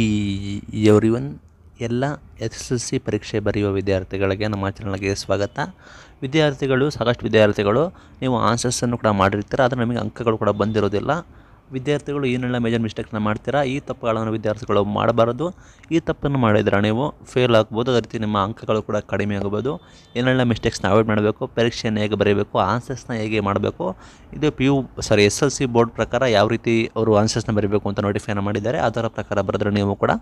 ಈ ಎವ್ರಿವನ್ ಎಲ್ಲ S L C ಪರೀಕ್ಷೆ ಬರೆಯುವ ವಿದ್ಯಾರ್ಥಿಗಳಿಗೆ ನಮ್ಮ ಚಾನಲ್ಗೆ ಸ್ವಾಗತ ವಿದ್ಯಾರ್ಥಿಗಳು ಸಾಕಷ್ಟು ವಿದ್ಯಾರ್ಥಿಗಳು ನೀವು ಆನ್ಸರ್ಸನ್ನು ಕೂಡ ಮಾಡಿರ್ತೀರ ಆದರೆ ನಮಗೆ ಅಂಕಗಳು ಕೂಡ ಬಂದಿರೋದಿಲ್ಲ ವಿದ್ಯಾರ್ಥಿಗಳು ಏನೆಲ್ಲ ಮೇಜರ್ ಮಿಸ್ಟೇಕ್ನ ಮಾಡ್ತೀರಾ ಈ ತಪ್ಪುಗಳನ್ನು ವಿದ್ಯಾರ್ಥಿಗಳು ಮಾಡಬಾರದು ಈ ತಪ್ಪನ್ನು ಮಾಡಿದ್ರೆ ನೀವು ಫೇಲ್ ಆಗ್ಬೋದು ಅದೇ ರೀತಿ ನಿಮ್ಮ ಅಂಕಗಳು ಕೂಡ ಕಡಿಮೆ ಆಗ್ಬೋದು ಏನೆಲ್ಲ ಮಿಸ್ಟೇಕ್ಸ್ನ ಅವಾಯ್ಡ್ ಮಾಡಬೇಕು ಪರೀಕ್ಷೆಯನ್ನು ಹೇಗೆ ಬರೀಬೇಕು ಆನ್ಸರ್ಸ್ನ ಹೇಗೆ ಮಾಡಬೇಕು ಇದು P U sorry S L C board ಪ್ರಕಾರ ಯಾವ ರೀತಿ ಅವರು ಆನ್ಸರ್ಸ್ನ ಬರೀಬೇಕು ಅಂತ ನೋಟಿಫೈನ ಮಾಡಿದ್ದಾರೆ ಅದರ ಪ್ರಕಾರ ಬರೆದ್ರೆ ನೀವು ಕೂಡ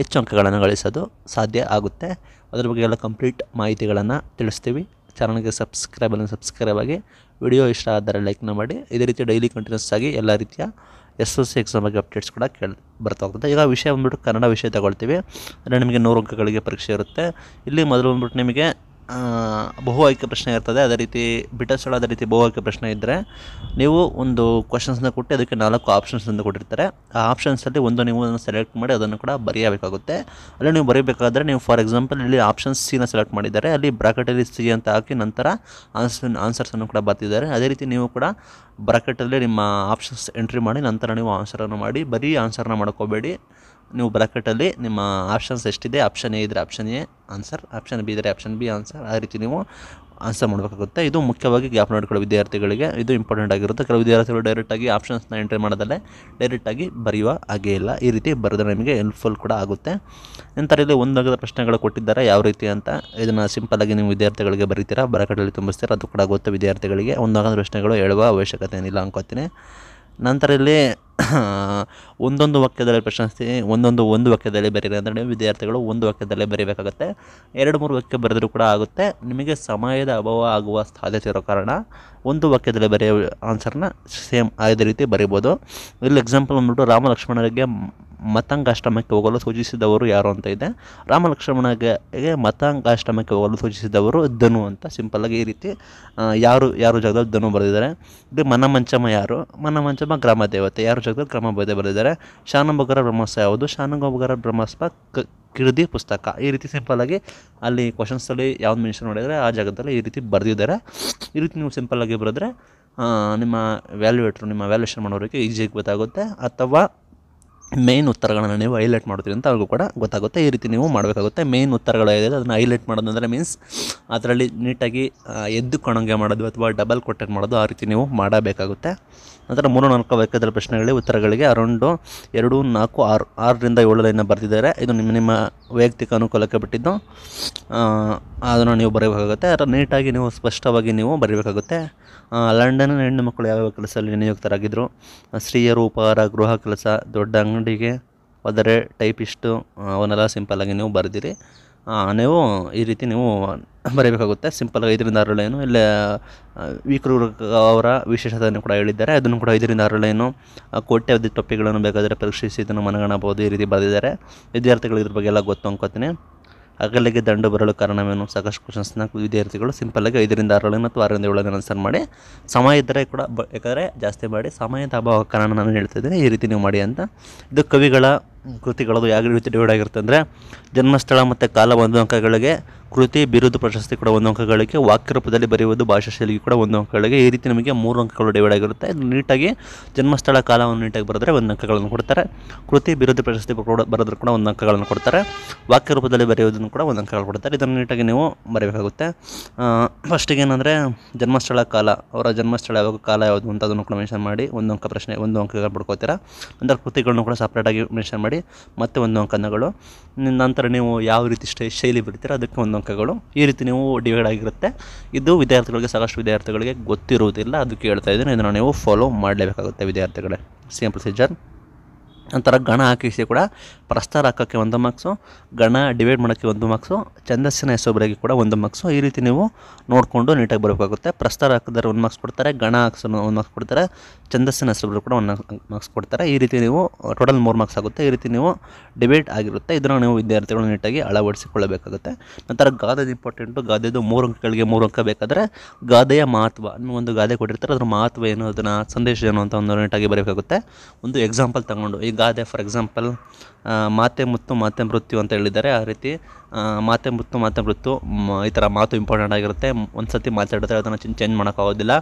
ಹೆಚ್ಚು ಅಂಕಗಳನ್ನು ಗಳಿಸೋದು ಸಾಧ್ಯ ಆಗುತ್ತೆ ಅದರ ಬಗ್ಗೆ ಎಲ್ಲ ಕಂಪ್ಲೀಟ್ ಮಾಹಿತಿಗಳನ್ನು ತಿಳಿಸ್ತೀವಿ ಚಾನಲ್ಗೆ ಸಬ್ಸ್ಕ್ರೈಬನ್ನು ಸಬ್ಸ್ಕ್ರೈಬ್ ಆಗಿ ವಿಡಿಯೋ ಇಷ್ಟ ಆದರೆ ಲೈಕ್ನ ಮಾಡಿ ಇದೇ ರೀತಿ ಡೈಲಿ ಕಂಟಿನ್ಯೂಸ್ ಆಗಿ ಎಲ್ಲ ರೀತಿಯ ಎಸ್ ಎಸ್ ಸಿ ಎಕ್ಸಾಮ್ ಬಗ್ಗೆ ಅಪ್ಡೇಟ್ಸ್ ಕೂಡ ಕೇಳಿ ಬರ್ತಾ ಹೋಗ್ತದೆ ಈಗ ವಿಷಯ ಬಂದ್ಬಿಟ್ಟು ಕನ್ನಡ ವಿಷಯ ತಗೊಳ್ತೀವಿ ಅಂದರೆ ನಿಮಗೆ ನೂರು ಅಂಕಗಳಿಗೆ ಪರೀಕ್ಷೆ ಇರುತ್ತೆ ಇಲ್ಲಿ ಮೊದಲು ಬಂದ್ಬಿಟ್ಟು ನಿಮಗೆ ಬಹು ಆಯ್ಕೆ ಪ್ರಶ್ನೆ ಇರ್ತದೆ ಅದೇ ರೀತಿ ಬಿಟ ಅದೇ ರೀತಿ ಬಹು ಆಯ್ಕೆ ಪ್ರಶ್ನೆ ಇದ್ದರೆ ನೀವು ಒಂದು ಕ್ವಶನ್ಸ್ನ ಕೊಟ್ಟು ಅದಕ್ಕೆ ನಾಲ್ಕು ಆಪ್ಷನ್ಸ್ ಅಂತ ಕೊಟ್ಟಿರ್ತಾರೆ ಆ ಆಪ್ಷನ್ಸಲ್ಲಿ ಒಂದು ನೀವು ಅದನ್ನು ಸೆಲೆಕ್ಟ್ ಮಾಡಿ ಅದನ್ನು ಕೂಡ ಬರೆಯಬೇಕಾಗುತ್ತೆ ಅಲ್ಲಿ ನೀವು ಬರೀಬೇಕಾದ್ರೆ ನೀವು ಫಾರ್ ಎಕ್ಸಾಂಪಲ್ ಇಲ್ಲಿ ಆಪ್ಷನ್ಸ್ ಸಿನ ಸೆಲೆಕ್ಟ್ ಮಾಡಿದ್ದಾರೆ ಅಲ್ಲಿ ಬ್ರಾಕೆಟಲ್ಲಿ ಸಿ ಅಂತ ಹಾಕಿ ನಂತರ ಆನ್ಸರ್ ಆನ್ಸರ್ಸನ್ನು ಕೂಡ ಬರ್ತಿದ್ದಾರೆ ಅದೇ ರೀತಿ ನೀವು ಕೂಡ ಬ್ರಾಕೆಟಲ್ಲಿ ನಿಮ್ಮ ಆಪ್ಷನ್ಸ್ ಎಂಟ್ರಿ ಮಾಡಿ ನಂತರ ನೀವು ಆನ್ಸರನ್ನು ಮಾಡಿ ಬರೀ ಆನ್ಸರ್ನ ಮಾಡ್ಕೋಬೇಡಿ ನೀವು ಬ್ರಾಕೆಟಲ್ಲಿ ನಿಮ್ಮ ಆಪ್ಷನ್ಸ್ ಎಷ್ಟಿದೆ ಆಪ್ಷನ್ ಎ ಇದ್ದರೆ option A answer option B ಇದ್ದರೆ ಆಪ್ಷನ್ ಬಿ ಆನ್ಸರ್ ಆ ರೀತಿ ನೀವು ಆನ್ಸರ್ ಮಾಡಬೇಕಾಗುತ್ತೆ ಇದು ಮುಖ್ಯವಾಗಿ ಗ್ಯಾಪ್ ನೋಡ್ಕೊಳ್ಳೋ ವಿದ್ಯಾರ್ಥಿಗಳಿಗೆ ಇದು ಇಂಪಾರ್ಟೆಂಟ್ ಆಗಿರುತ್ತೆ ಕೆಲವು ವಿದ್ಯಾರ್ಥಿಗಳು ಡೈರೆಕ್ಟಾಗಿ ಆಪ್ಷನ್ಸ್ನ ಎಂಟ್ರಿ ಮಾಡೋದಲ್ಲೇ ಡೈರೆಕ್ಟಾಗಿ ಬರೆಯುವ ಹಾಗೆ ಇಲ್ಲ ಈ ರೀತಿ ಬರೆದ್ರೆ ನಿಮಗೆ ಹೆಲ್ಪ್ಫುಲ್ ಕೂಡ ಆಗುತ್ತೆ ನಂತರ ಇಲ್ಲಿ ಒಂದು ಹಗದ ಪ್ರಶ್ನೆಗಳು ಕೊಟ್ಟಿದ್ದಾರೆ ಯಾವ ರೀತಿ ಅಂತ ಇದನ್ನು ಆಗಿ ನೀವು ವಿದ್ಯಾರ್ಥಿಗಳಿಗೆ ಬರೀತೀರಾ ಬರಕಟ್ಟಲ್ಲಿ ತುಂಬಿಸ್ತೀರಾ ಅದು ಕೂಡ ಆಗುತ್ತೆ ವಿದ್ಯಾರ್ಥಿಗಳಿಗೆ ಒಂದು ಪ್ರಶ್ನೆಗಳು ಹೇಳುವ ಅವಶ್ಯಕತೆ ಏನಿಲ್ಲ ಅನ್ಕೋತೀನಿ ನಂತರ ಇಲ್ಲಿ ಒಂದೊಂದು ವಾಕ್ಯದಲ್ಲಿ ಪ್ರಶಸ್ತಿ ಒಂದೊಂದು ಒಂದು ವಾಕ್ಯದಲ್ಲಿ ಬರೀರಿ ಅಂದರೆ ವಿದ್ಯಾರ್ಥಿಗಳು ಒಂದು ವಾಕ್ಯದಲ್ಲೇ ಬರೀಬೇಕಾಗುತ್ತೆ ಎರಡು ಮೂರು ವಾಕ್ಯ ಬರೆದರೂ ಕೂಡ ಆಗುತ್ತೆ ನಿಮಗೆ ಸಮಯದ ಅಭಾವ ಆಗುವ ಸಾಧ್ಯತೆ ಇರೋ ಕಾರಣ ಒಂದು ವಾಕ್ಯದಲ್ಲಿ ಬರೆಯೋ ಆನ್ಸರ್ನ ಸೇಮ್ ಅದೇ ರೀತಿ ಬರೀಬೋದು ಇಲ್ಲಿ ಎಕ್ಸಾಂಪಲ್ ಬಂದ್ಬಿಟ್ಟು ರಾಮ ಲಕ್ಷ್ಮಣರಿಗೆ ಮತಾಂಗಾಶ್ರಮಕ್ಕೆ ಹೋಗಲು ಸೂಚಿಸಿದವರು ಯಾರು ಅಂತ ಇದೆ ರಾಮಲಕ್ಷ್ಮಣಗೆ ಮತಾಂಗಾಶ್ರಮಕ್ಕೆ ಹೋಗಲು ಸೂಚಿಸಿದವರು ಧನು ಅಂತ ಸಿಂಪಲ್ಲಾಗಿ ಈ ರೀತಿ ಯಾರು ಯಾರು ಜಾಗದಲ್ಲಿ ಧನು ಬರೆದಿದ್ದಾರೆ ಇದು ಮನಮಂಚಮ ಯಾರು ಮನಮಂಚಮ ಗ್ರಾಮ ದೇವತೆ ಯಾರು ಜಾಗದಲ್ಲಿ ಗ್ರಾಮ ದೇವತೆ ಬರೆದಿದ್ದಾರೆ ಶಾನಂಬಗರ ಬ್ರಹ್ಮೋತ್ಸವ ಯಾವುದು ಶಾನಂಬಗರ ಬ್ರಹ್ಮಸ್ಪ ಕ ಕಿರ್ದಿ ಪುಸ್ತಕ ಈ ರೀತಿ ಸಿಂಪಲ್ಲಾಗಿ ಅಲ್ಲಿ ಕ್ವಶನ್ಸಲ್ಲಿ ಯಾವ್ದು ಮೆನ್ಷನ್ ಮಾಡಿದರೆ ಆ ಜಾಗದಲ್ಲಿ ಈ ರೀತಿ ಬರೆದಿದ್ದಾರೆ ಈ ರೀತಿ ನೀವು ಸಿಂಪಲ್ಲಾಗಿ ಬರೆದ್ರೆ ನಿಮ್ಮ ವ್ಯಾಲ್ಯೂಯೇಟ್ರು ನಿಮ್ಮ ವ್ಯಾಲ್ಯೂಯೇಷನ್ ಮಾಡೋರಿಗೆ ಈಸಿಯಾಗಿ ಗೊತ್ತಾಗುತ್ತೆ ಅಥವಾ ಮೇನ್ ಉತ್ತರಗಳನ್ನು ನೀವು ಹೈಲೈಟ್ ಮಾಡ್ತೀರಿ ಅಂತ ಅವ್ರಿಗೂ ಕೂಡ ಗೊತ್ತಾಗುತ್ತೆ ಈ ರೀತಿ ನೀವು ಮಾಡಬೇಕಾಗುತ್ತೆ ಮೇನ್ ಏನಿದೆ ಅದನ್ನು ಹೈಲೈಟ್ ಮಾಡೋದಂದರೆ ಮೀನ್ಸ್ ಅದರಲ್ಲಿ ನೀಟಾಗಿ ಎದ್ದು ಕೊಣಂಗೆ ಮಾಡೋದು ಅಥವಾ ಡಬಲ್ ಕೊಟ್ಟೆ ಮಾಡೋದು ಆ ರೀತಿ ನೀವು ಮಾಡಬೇಕಾಗುತ್ತೆ ನಂತರ ಮೂರು ನಾಲ್ಕು ವಾಕ್ಯದ ಪ್ರಶ್ನೆಗಳಿಗೆ ಉತ್ತರಗಳಿಗೆ ಅರೌಂಡು ಎರಡು ನಾಲ್ಕು ಆರು ಆರರಿಂದ ಏಳು ಲೈನ ಬರೆದಿದ್ದಾರೆ ಇದು ನಿಮ್ಮ ನಿಮ್ಮ ವೈಯಕ್ತಿಕ ಅನುಕೂಲಕ್ಕೆ ಬಿಟ್ಟಿದ್ದು ಅದನ್ನು ನೀವು ಬರೀಬೇಕಾಗುತ್ತೆ ಅದರ ನೀಟಾಗಿ ನೀವು ಸ್ಪಷ್ಟವಾಗಿ ನೀವು ಬರೀಬೇಕಾಗುತ್ತೆ ಲಂಡನ್ ಹೆಣ್ಣು ಮಕ್ಕಳು ಯಾವ್ಯಾವ ಕೆಲಸದಲ್ಲಿ ನಿಯುಕ್ತರಾಗಿದ್ದರು ಸ್ತ್ರೀಯರು ಉಪಹಾರ ಗೃಹ ಕೆಲಸ ದೊಡ್ಡ ಅಂಗಡಿಗೆ ಒದರೆ ಟೈಪಿಸ್ಟು ಅವನ್ನೆಲ್ಲ ಸಿಂಪಲ್ಲಾಗಿ ನೀವು ಬರೆದಿರಿ ನೀವು ಈ ರೀತಿ ನೀವು ಬರೀಬೇಕಾಗುತ್ತೆ ಸಿಂಪಲ್ ಐದರಿಂದ ಆರು ಇಲ್ಲೇ ವೀಕರು ಅವರ ವಿಶೇಷತೆಯನ್ನು ಕೂಡ ಹೇಳಿದ್ದಾರೆ ಅದನ್ನು ಕೂಡ ಐದರಿಂದ ಆರು ಲೈನು ಕೋಟೆ ಟೊಪ್ಪಿಗಳನ್ನು ಬೇಕಾದರೆ ಪರೀಕ್ಷಿಸಿ ಇದನ್ನು ಮನಗಾಣಬಹುದು ಈ ರೀತಿ ಬರೆದಿದ್ದಾರೆ ವಿದ್ಯಾರ್ಥಿಗಳು ಇದ್ರ ಬಗ್ಗೆ ಎಲ್ಲ ಗೊತ್ತು ಅನ್ಕೋತೀನಿ ಅಗಲಿಗೆ ದಂಡು ಬರಲು ಕಾರಣವೇನು ಸಾಕಷ್ಟು ಕ್ವಶನ್ಸ್ನ ವಿದ್ಯಾರ್ಥಿಗಳು ಸಿಂಪಲ್ಲಾಗಿ ಐದರಿಂದ ಆರರನ್ನು ಅಥವಾ ಆರರಿಂದ ಏಳರನ್ನು ಆನ್ಸರ್ ಮಾಡಿ ಸಮಯ ಇದ್ದರೆ ಕೂಡ ಬ ಯಾಕಂದರೆ ಜಾಸ್ತಿ ಮಾಡಿ ಸಮಯದ ಅಭಾವ ಕಾರಣ ನಾನು ಹೇಳ್ತಾ ಇದ್ದೇನೆ ಈ ರೀತಿ ನೀವು ಮಾಡಿ ಅಂತ ಇದು ಕವಿಗಳ ಕೃತಿಗಳದು ಯಾವ ರೀತಿ ಡಿವೈಡ್ ಆಗಿರುತ್ತೆ ಅಂದರೆ ಜನ್ಮಸ್ಥಳ ಮತ್ತು ಅಂಕಗಳಿಗೆ ಕೃತಿ ಬಿರುದು ಪ್ರಶಸ್ತಿ ಕೂಡ ಒಂದು ಅಂಕಗಳಿಗೆ ವಾಕ್ಯ ರೂಪದಲ್ಲಿ ಬರೆಯುವುದು ಶೈಲಿಗೆ ಕೂಡ ಒಂದು ಅಂಕಗಳಿಗೆ ಈ ರೀತಿ ನಮಗೆ ಮೂರು ಅಂಕಗಳು ಡಿವೈಡ್ ಆಗಿರುತ್ತೆ ಇದು ನೀಟಾಗಿ ಜನ್ಮಸ್ಥಳ ಕಾಲವನ್ನು ನೀಟಾಗಿ ಬರೆದ್ರೆ ಒಂದು ಅಂಕಗಳನ್ನು ಕೊಡ್ತಾರೆ ಕೃತಿ ಬಿರುದ್ಧ ಪ್ರಶಸ್ತಿ ಕೂಡ ಕೂಡ ಒಂದು ಅಂಕಗಳನ್ನು ಕೊಡ್ತಾರೆ ವಾಕ್ಯ ರೂಪದಲ್ಲಿ ಬರೆಯುವುದನ್ನು ಕೂಡ ಒಂದು ಅಂಕಗಳು ಕೊಡ್ತಾರೆ ಇದನ್ನು ನೀಟಾಗಿ ನೀವು ಬರೆಯಬೇಕಾಗುತ್ತೆ ಫಸ್ಟಿಗೆ ಏನಂದರೆ ಜನ್ಮಸ್ಥಳ ಕಾಲ ಅವರ ಜನ್ಮಸ್ಥಳ ಯಾವಾಗ ಕಾಲ ಯಾವುದು ಅಂತ ಅದನ್ನು ಕೂಡ ಮೆನ್ಷನ್ ಮಾಡಿ ಒಂದು ಅಂಕ ಪ್ರಶ್ನೆ ಒಂದು ಅಂಕಗಳು ಪಡ್ಕೋತೀರಾ ನಂತರ ಕೃತಿಗಳನ್ನು ಕೂಡ ಸಪ್ರೇಟಾಗಿ ಮೆನ್ಷನ್ ಮಾಡಿ ಮತ್ತೆ ಒಂದು ಅಂಕನಗಳು ನಂತರ ನೀವು ಯಾವ ರೀತಿ ಶೈಲಿ ಬರಿತೀರ ಅದಕ್ಕೆ ಒಂದು ಅಂಕಗಳು ಈ ರೀತಿ ನೀವು ಡಿವೈಡ್ ಆಗಿರುತ್ತೆ ಇದು ವಿದ್ಯಾರ್ಥಿಗಳಿಗೆ ಸಾಕಷ್ಟು ವಿದ್ಯಾರ್ಥಿಗಳಿಗೆ ಗೊತ್ತಿರುವುದಿಲ್ಲ ಅದು ಹೇಳ್ತಾ ಇದ್ದೀನಿ ಇದನ್ನು ನೀವು ಫಾಲೋ ಮಾಡಲೇಬೇಕಾಗುತ್ತೆ ವಿದ್ಯಾರ್ಥಿಗಳೇ ಸಿಂಪಲ್ ಪ್ರೊಸೀಜರ್ ನಂತರ ಗಣ ಹಾಕಿಸಿ ಕೂಡ ಪ್ರಸ್ತಾರ ಹಾಕೋಕ್ಕೆ ಒಂದು ಮಾರ್ಕ್ಸು ಗಣ ಡಿವೈಡ್ ಮಾಡೋಕ್ಕೆ ಒಂದು ಮಾರ್ಕ್ಸು ಛಂದಸ್ಸಿನ ಹೆಸರು ಕೂಡ ಒಂದು ಮಾರ್ಕ್ಸು ಈ ರೀತಿ ನೀವು ನೋಡಿಕೊಂಡು ನೀಟಾಗಿ ಬರಬೇಕಾಗುತ್ತೆ ಪ್ರಸ್ತಾರ ಹಾಕಿದ್ರೆ ಒಂದು ಮಾರ್ಕ್ಸ್ ಕೊಡ್ತಾರೆ ಗಣ ಹಾಕ್ಸೋ ಒಂದು ಮಾರ್ಕ್ಸ್ ಕೊಡ್ತಾರೆ ಛಂದಸ್ಸಿನ ಹೆಸರು ಕೂಡ ಒಂದು ಮಾರ್ಕ್ಸ್ ಕೊಡ್ತಾರೆ ಈ ರೀತಿ ನೀವು ಟೋಟಲ್ ಮೂರು ಮಾರ್ಕ್ಸ್ ಆಗುತ್ತೆ ಈ ರೀತಿ ನೀವು ಡಿಬೇಟ್ ಆಗಿರುತ್ತೆ ಇದನ್ನು ನೀವು ವಿದ್ಯಾರ್ಥಿಗಳು ನೀಟಾಗಿ ಅಳವಡಿಸಿಕೊಳ್ಳಬೇಕಾಗುತ್ತೆ ನಂತರ ಗಾದೆದು ಇಂಪಾರ್ಟೆಂಟು ಗಾದೆದು ಮೂರು ಅಂಕಗಳಿಗೆ ಮೂರು ಅಂಕ ಬೇಕಾದರೆ ಗಾದೆಯ ಮಹತ್ವ ಒಂದು ಗಾದೆ ಕೊಟ್ಟಿರ್ತಾರೆ ಅದರ ಮಹತ್ವ ಏನು ಅದನ್ನು ಸಂದೇಶ ಏನು ಅಂತ ಒಂದು ನೀಟಾಗಿ ಬರಬೇಕಾಗುತ್ತೆ ಒಂದು ಎಕ್ಸಾಂಪಲ್ ತಗೊಂಡು ಈ ಗಾದೆ ಫಾರ್ ಎಕ್ಸಾಂಪಲ್ ಮಾತೆ ಮುತ್ತು ಮಾತೆ ಮೃತ್ಯು ಅಂತ ಹೇಳಿದ್ದಾರೆ ಆ ರೀತಿ ಮಾತೆ ಮುತ್ತು ಮಾತೆ ಮೃತ್ತು ಈ ಥರ ಮಾತು ಇಂಪಾರ್ಟೆಂಟ್ ಆಗಿರುತ್ತೆ ಒಂದು ಸತಿ ಮಾತಾಡಿದ್ರೆ ಅದನ್ನು ಚೇಂಜ್ ಮಾಡೋಕ್ಕಾಗೋದಿಲ್ಲ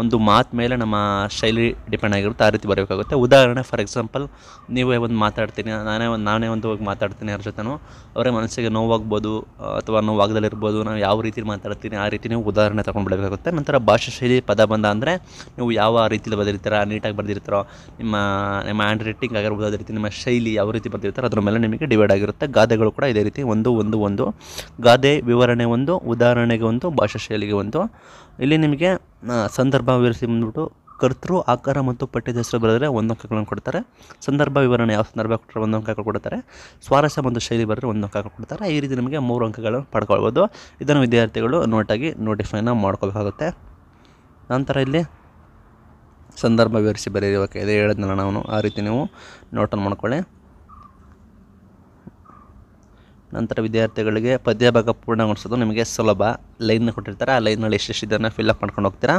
ಒಂದು ಮಾತು ಮೇಲೆ ನಮ್ಮ ಶೈಲಿ ಡಿಪೆಂಡ್ ಆಗಿರುತ್ತೆ ಆ ರೀತಿ ಬರಬೇಕಾಗುತ್ತೆ ಉದಾಹರಣೆ ಫಾರ್ ಎಕ್ಸಾಂಪಲ್ ನೀವೇ ಒಂದು ಮಾತಾಡ್ತೀನಿ ನಾನೇ ಒಂದು ನಾನೇ ಒಂದು ಹೋಗಿ ಮಾತಾಡ್ತೀನಿ ಅವ್ರ ಜೊತೆನೂ ಅವರೇ ಮನಸ್ಸಿಗೆ ನೋವಾಗ್ಬೋದು ಅಥವಾ ನೋವಾಗದಲ್ಲಿರ್ಬೋದು ನಾವು ಯಾವ ರೀತಿ ಮಾತಾಡ್ತೀನಿ ಆ ರೀತಿ ನೀವು ಉದಾಹರಣೆ ತೊಗೊಂಡು ಬಿಡಬೇಕಾಗುತ್ತೆ ನಂತರ ಭಾಷಾ ಶೈಲಿ ಪದ ಬಂದ ಅಂದರೆ ನೀವು ಯಾವ ರೀತಿಯಲ್ಲಿ ಬರೆದಿರ್ತೀರಾ ನೀಟಾಗಿ ಬರೆದಿರ್ತಾರೋ ನಿಮ್ಮ ನಿಮ್ಮ ಹ್ಯಾಂಡ್ ರೈಟಿಂಗ್ ಆಗಿರ್ಬೋದು ಅದೇ ರೀತಿ ನಿಮ್ಮ ಶೈಲಿ ಯಾವ ರೀತಿ ಬರೆದಿರ್ತಾರೋ ಅದ್ರ ಮೇಲೆ ನಿಮಗೆ ಡಿವೈಡ್ ಆಗಿರುತ್ತೆ ಗಾದೆಗಳು ಕೂಡ ಇದೇ ರೀತಿ ಒಂದು ಒಂದು ಒಂದು ಒಂದು ಗಾದೆ ವಿವರಣೆ ಒಂದು ಉದಾಹರಣೆಗೆ ಒಂದು ಭಾಷಾ ಶೈಲಿಗೆ ಒಂದು ಇಲ್ಲಿ ನಿಮಗೆ ಸಂದರ್ಭ ವಿವರಿಸಿ ಬಂದ್ಬಿಟ್ಟು ಕರ್ತೃ ಆಕಾರ ಮತ್ತು ಪಠ್ಯದ ಹೆಸರು ಬರೆದರೆ ಒಂದು ಅಂಕಗಳನ್ನು ಕೊಡ್ತಾರೆ ಸಂದರ್ಭ ವಿವರಣೆ ಯಾವ ಸಂದರ್ಭ ಕೊಟ್ಟರೆ ಒಂದು ಅಂಕ ಕೊಡ್ತಾರೆ ಸ್ವಾರಸ್ಯ ಮತ್ತು ಶೈಲಿ ಬರೆದರೆ ಒಂದು ಅಂಕ ಕೊಡ್ತಾರೆ ಈ ರೀತಿ ನಿಮಗೆ ಮೂರು ಅಂಕಗಳನ್ನು ಪಡ್ಕೊಳ್ಬೋದು ಇದನ್ನು ವಿದ್ಯಾರ್ಥಿಗಳು ನೋಟಾಗಿ ನೋಟಿಫೈನ ಮಾಡ್ಕೋಬೇಕಾಗುತ್ತೆ ನಂತರ ಇಲ್ಲಿ ಸಂದರ್ಭ ವಿವರಿಸಿ ಬರೆಯುವ ಇದೇ ಹೇಳಿದ್ನಲ್ಲ ನಾನು ಆ ರೀತಿ ನೀವು ನೋಟನ್ನು ಮಾಡ್ಕೊಳ್ಳಿ ನಂತರ ವಿದ್ಯಾರ್ಥಿಗಳಿಗೆ ಪದ್ಯ ಭಾಗ ಪೂರ್ಣಗೊಳಿಸೋದು ನಿಮಗೆ ಸುಲಭ ಲೈನ್ ಕೊಟ್ಟಿರ್ತಾರೆ ಆ ಲೈನಲ್ಲಿ ಎಷ್ಟೆಷ್ಟು ಫಿಲ್ಅಪ್ ಮಾಡ್ಕೊಂಡು ಹೋಗ್ತೀರಾ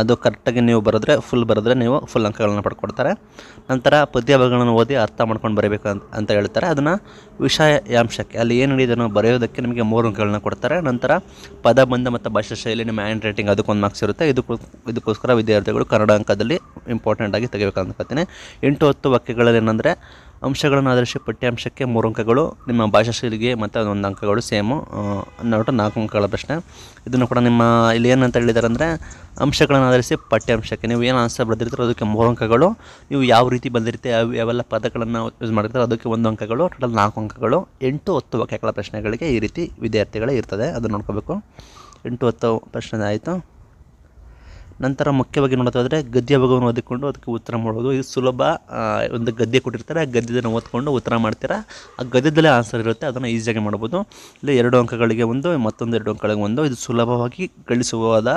ಅದು ಕರೆಕ್ಟಾಗಿ ನೀವು ಬರೆದ್ರೆ ಫುಲ್ ಬರೆದ್ರೆ ನೀವು ಫುಲ್ ಅಂಕಗಳನ್ನು ಪಡ್ಕೊಡ್ತಾರೆ ನಂತರ ಪದ್ಯ ಭಾಗಗಳನ್ನು ಓದಿ ಅರ್ಥ ಮಾಡ್ಕೊಂಡು ಬರೀಬೇಕು ಅಂತ ಹೇಳ್ತಾರೆ ಅದನ್ನು ವಿಷಯಾಂಶಕ್ಕೆ ಅಲ್ಲಿ ಏನು ಹೇಳಿದನೋ ಬರೆಯೋದಕ್ಕೆ ನಿಮಗೆ ಮೂರು ಅಂಕಗಳನ್ನು ಕೊಡ್ತಾರೆ ನಂತರ ಪದಬಂಧ ಮತ್ತು ಭಾಷಾ ಶೈಲಿ ನಿಮ್ಮ ಹ್ಯಾಂಡ್ ರೈಟಿಂಗ್ ಅದಕ್ಕೊಂದು ಮಾರ್ಕ್ಸ್ ಇರುತ್ತೆ ಇದು ಇದಕ್ಕೋಸ್ಕರ ವಿದ್ಯಾರ್ಥಿಗಳು ಕನ್ನಡ ಅಂಕದಲ್ಲಿ ಇಂಪಾರ್ಟೆಂಟಾಗಿ ತೆಗಿಬೇಕಂತ ಕೇಳ್ತೀನಿ ಎಂಟು ಹತ್ತು ವಾಕ್ಯಗಳಲ್ಲಿ ಏನಂದರೆ ಅಂಶಗಳನ್ನು ಆಧರಿಸಿ ಪಠ್ಯಾಂಶಕ್ಕೆ ಮೂರು ಅಂಕಗಳು ನಿಮ್ಮ ಭಾಷಾ ಶೈಲಿಗೆ ಮತ್ತು ಅದೊಂದು ಅಂಕಗಳು ಸೇಮು ನೋಡಿಬಿಟ್ಟು ನಾಲ್ಕು ಅಂಕಗಳ ಪ್ರಶ್ನೆ ಇದನ್ನು ಕೂಡ ನಿಮ್ಮ ಇಲ್ಲಿ ಏನಂತ ಹೇಳಿದ್ದಾರೆ ಅಂದರೆ ಅಂಶಗಳನ್ನು ಆಧರಿಸಿ ಪಠ್ಯಾಂಶಕ್ಕೆ ನೀವು ಏನು ಆನ್ಸರ್ ಬರೆದಿರ್ತಾರೋ ಅದಕ್ಕೆ ಮೂರು ಅಂಕಗಳು ನೀವು ಯಾವ ರೀತಿ ಬಂದಿರುತ್ತೆ ಯಾವ ಯಾವೆಲ್ಲ ಪದಗಳನ್ನು ಯೂಸ್ ಮಾಡಿರ್ತಾರೆ ಅದಕ್ಕೆ ಒಂದು ಅಂಕಗಳು ಟೋಟಲ್ ನಾಲ್ಕು ಅಂಕಗಳು ಎಂಟು ಹತ್ತು ವಾಕ್ಯಗಳ ಪ್ರಶ್ನೆಗಳಿಗೆ ಈ ರೀತಿ ವಿದ್ಯಾರ್ಥಿಗಳೇ ಇರ್ತದೆ ಅದನ್ನು ನೋಡ್ಕೋಬೇಕು ಎಂಟು ಹತ್ತು ಪ್ರಶ್ನೆ ಆಯಿತು ನಂತರ ಮುಖ್ಯವಾಗಿ ನೋಡೋದಾದರೆ ಗದ್ಯ ಭಾಗವನ್ನು ಓದಿಕೊಂಡು ಅದಕ್ಕೆ ಉತ್ತರ ಮಾಡೋದು ಇದು ಸುಲಭ ಒಂದು ಗದ್ಯ ಕೊಟ್ಟಿರ್ತಾರೆ ಆ ಗದ್ಯದನ್ನು ಓದ್ಕೊಂಡು ಉತ್ತರ ಮಾಡ್ತೀರಾ ಆ ಗದ್ಯದಲ್ಲೇ ಆನ್ಸರ್ ಇರುತ್ತೆ ಅದನ್ನು ಈಸಿಯಾಗಿ ಮಾಡ್ಬೋದು ಇಲ್ಲಿ ಎರಡು ಅಂಕಗಳಿಗೆ ಒಂದು ಮತ್ತೊಂದು ಎರಡು ಅಂಕಗಳಿಗೆ ಒಂದು ಇದು ಸುಲಭವಾಗಿ ಗಳಿಸುವಾದ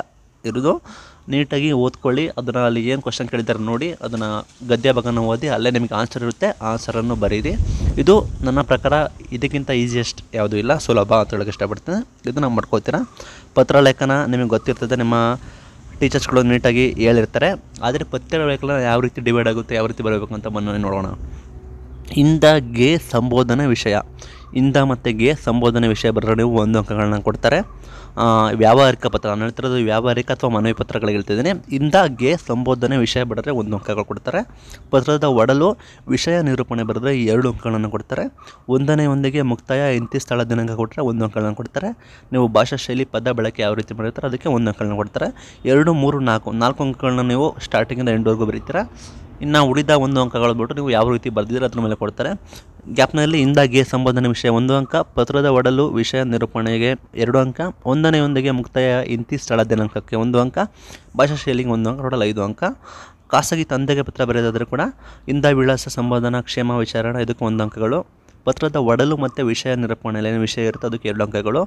ಇರೋದು ನೀಟಾಗಿ ಓದ್ಕೊಳ್ಳಿ ಅದನ್ನು ಅಲ್ಲಿ ಏನು ಕ್ವಶನ್ ಕೇಳಿದ್ದಾರೆ ನೋಡಿ ಅದನ್ನು ಗದ್ಯ ಭಾಗನ ಓದಿ ಅಲ್ಲೇ ನಿಮಗೆ ಆನ್ಸರ್ ಇರುತ್ತೆ ಆನ್ಸರನ್ನು ಬರೀರಿ ಇದು ನನ್ನ ಪ್ರಕಾರ ಇದಕ್ಕಿಂತ ಈಸಿಯೆಸ್ಟ್ ಯಾವುದೂ ಇಲ್ಲ ಸುಲಭ ಅಂತ ಹೇಳೋಕ್ಕೆ ಇಷ್ಟಪಡ್ತೀನಿ ಇದನ್ನು ಪತ್ರ ಲೇಖನ ನಿಮಗೆ ಗೊತ್ತಿರ್ತದೆ ನಿಮ್ಮ ಟೀಚರ್ಸ್ಗಳು ನೀಟಾಗಿ ಹೇಳಿರ್ತಾರೆ ಆದರೆ ಪತ್ತೆ ಬೇಕಲ್ಲ ಯಾವ ರೀತಿ ಡಿವೈಡ್ ಆಗುತ್ತೆ ಯಾವ ರೀತಿ ಬರಬೇಕು ಅಂತ ಮೊನ್ನೆ ನೋಡೋಣ ಇಂದ ಗೆ ಸಂಬೋಧನೆ ವಿಷಯ ಇಂದ ಮತ್ತು ಗೆ ಸಂಬೋಧನೆ ವಿಷಯ ನೀವು ಒಂದು ಅಂಕಗಳನ್ನ ಕೊಡ್ತಾರೆ ವ್ಯಾವಹಾರಿಕ ಪತ್ರ ನಾನು ವ್ಯಾವಹಾರಿಕ ಅಥವಾ ಮನವಿ ಪತ್ರಗಳಿಗೆ ಹೇಳ್ತಿದ್ದೀನಿ ಇಂದಾಗೆ ಸಂಬೋಧನೆ ವಿಷಯ ಬರೆದರೆ ಒಂದು ಅಂಕಗಳು ಕೊಡ್ತಾರೆ ಪತ್ರದ ಒಡಲು ವಿಷಯ ನಿರೂಪಣೆ ಬರೆದ್ರೆ ಎರಡು ಅಂಕಗಳನ್ನು ಕೊಡ್ತಾರೆ ಒಂದನೇ ಒಂದಿಗೆ ಮುಕ್ತಾಯ ಇಂತಿ ಸ್ಥಳ ದಿನಾಂಕ ಕೊಟ್ಟರೆ ಒಂದು ಅಂಕಗಳನ್ನು ಕೊಡ್ತಾರೆ ನೀವು ಭಾಷಾ ಶೈಲಿ ಪದ ಬಳಕೆ ಯಾವ ರೀತಿ ಮಾಡಿರ್ತಾರೆ ಅದಕ್ಕೆ ಒಂದು ಅಂಕಗಳನ್ನು ಕೊಡ್ತಾರೆ ಎರಡು ಮೂರು ನಾಲ್ಕು ನಾಲ್ಕು ಅಂಕಗಳನ್ನ ನೀವು ಸ್ಟಾರ್ಟಿಂಗಿಂದ ಎಂಡ್ವರೆಗೂ ಬರೀತೀರಾ ಇನ್ನು ಉಳಿದ ಒಂದು ಅಂಕಗಳು ಬಿಟ್ಟು ನೀವು ಯಾವ ರೀತಿ ಬರೆದಿದ್ರೆ ಅದ್ರ ಮೇಲೆ ಕೊಡ್ತಾರೆ ಗ್ಯಾಪ್ನಲ್ಲಿ ಇಂದಾಗಿ ಸಂಬೋಧನೆ ವಿಷಯ ಒಂದು ಅಂಕ ಪತ್ರದ ಒಡಲು ವಿಷಯ ನಿರೂಪಣೆಗೆ ಎರಡು ಅಂಕ ಒಂದನೆಯೊಂದಿಗೆ ಮುಕ್ತಾಯ ಇಂತಿ ಸ್ಥಳ ದಿನಾಂಕಕ್ಕೆ ಒಂದು ಅಂಕ ಭಾಷಾ ಶೈಲಿಗೆ ಒಂದು ಅಂಕ ಟೋಟಲ್ ಐದು ಅಂಕ ಖಾಸಗಿ ತಂದೆಗೆ ಪತ್ರ ಬರೆಯೋದಾದರೂ ಕೂಡ ಇಂದ ವಿಳಾಸ ಸಂಬೋಧನಾ ಕ್ಷೇಮ ವಿಚಾರಣೆ ಇದಕ್ಕೆ ಒಂದು ಅಂಕಗಳು ಪತ್ರದ ಒಡಲು ಮತ್ತು ವಿಷಯ ನಿರೂಪಣೆಯಲ್ಲಿ ವಿಷಯ ಇರುತ್ತೆ ಅದಕ್ಕೆ ಎರಡು ಅಂಕಗಳು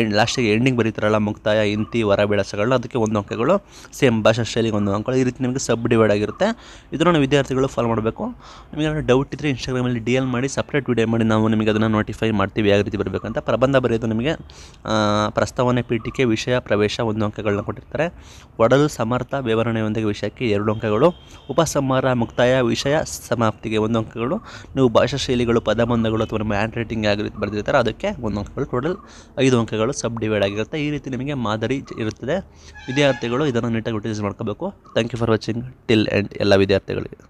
ಎಂಡ್ ಲಾಸ್ಟಿಗೆ ಎಂಡಿಂಗ್ ಬರೀತಾರಲ್ಲ ಮುಕ್ತಾಯ ಇಂತಿ ಹೊರಬೆಳಸಗಳು ಅದಕ್ಕೆ ಒಂದು ಅಂಕಗಳು ಸೇಮ್ ಭಾಷಾ ಶೈಲಿಗೆ ಒಂದು ಅಂಕಗಳು ಈ ರೀತಿ ನಿಮಗೆ ಸಬ್ ಡಿವೈಡ್ ಆಗಿರುತ್ತೆ ಇದನ್ನು ವಿದ್ಯಾರ್ಥಿಗಳು ಫಾಲೋ ಮಾಡಬೇಕು ನಿಮಗೆ ಡೌಟ್ ಇದ್ದರೆ ಇನ್ಸ್ಟಾಗ್ರಾಮಲ್ಲಿ ಡಿ ಎಲ್ ಮಾಡಿ ಸಪ್ರೇಟ್ ವಿಡಿಯೋ ಮಾಡಿ ನಾವು ನಿಮಗೆ ಅದನ್ನು ನೋಟಿಫೈ ಮಾಡ್ತೀವಿ ಯಾವ ರೀತಿ ಬರಬೇಕಂತ ಪ್ರಬಂಧ ಬರೆಯೋದು ನಿಮಗೆ ಪ್ರಸ್ತಾವನೆ ಪೀಠಿಕೆ ವಿಷಯ ಪ್ರವೇಶ ಒಂದು ಅಂಕಗಳನ್ನ ಕೊಟ್ಟಿರ್ತಾರೆ ಒಡಲು ಸಮರ್ಥ ವಿವರಣೆಯೊಂದಿಗೆ ವಿಷಯಕ್ಕೆ ಎರಡು ಅಂಕಗಳು ಉಪಸಂಹಾರ ಮುಕ್ತಾಯ ವಿಷಯ ಸಮಾಪ್ತಿಗೆ ಒಂದು ಅಂಕಗಳು ನೀವು ಭಾಷಾ ಶೈಲಿಗಳು ಪದಬಂಧಗಳು ಅಂಕಗಳು ಅಥವಾ ನಿಮ್ಮ ಹ್ಯಾಂಡ್ ರೈಟಿಂಗ್ ಆಗಿರುತ್ತೆ ಬರೆದಿರ್ತಾರೆ ಅದಕ್ಕೆ ಒಂದು ಅಂಕಗಳು ಟೋಟಲ್ ಐದು ಅಂಕಗಳು ಸಬ್ ಡಿವೈಡ್ ಆಗಿರುತ್ತೆ ಈ ರೀತಿ ನಿಮಗೆ ಮಾದರಿ ಇರುತ್ತದೆ ವಿದ್ಯಾರ್ಥಿಗಳು ಇದನ್ನು ನೀಟಾಗಿ ಯುಟಿಲೈಸ್ ಮಾಡ್ಕೋಬೇಕು thank you for watching till end ಎಲ್ಲ ವಿದ್ಯಾರ್ಥಿಗಳಿಗೆ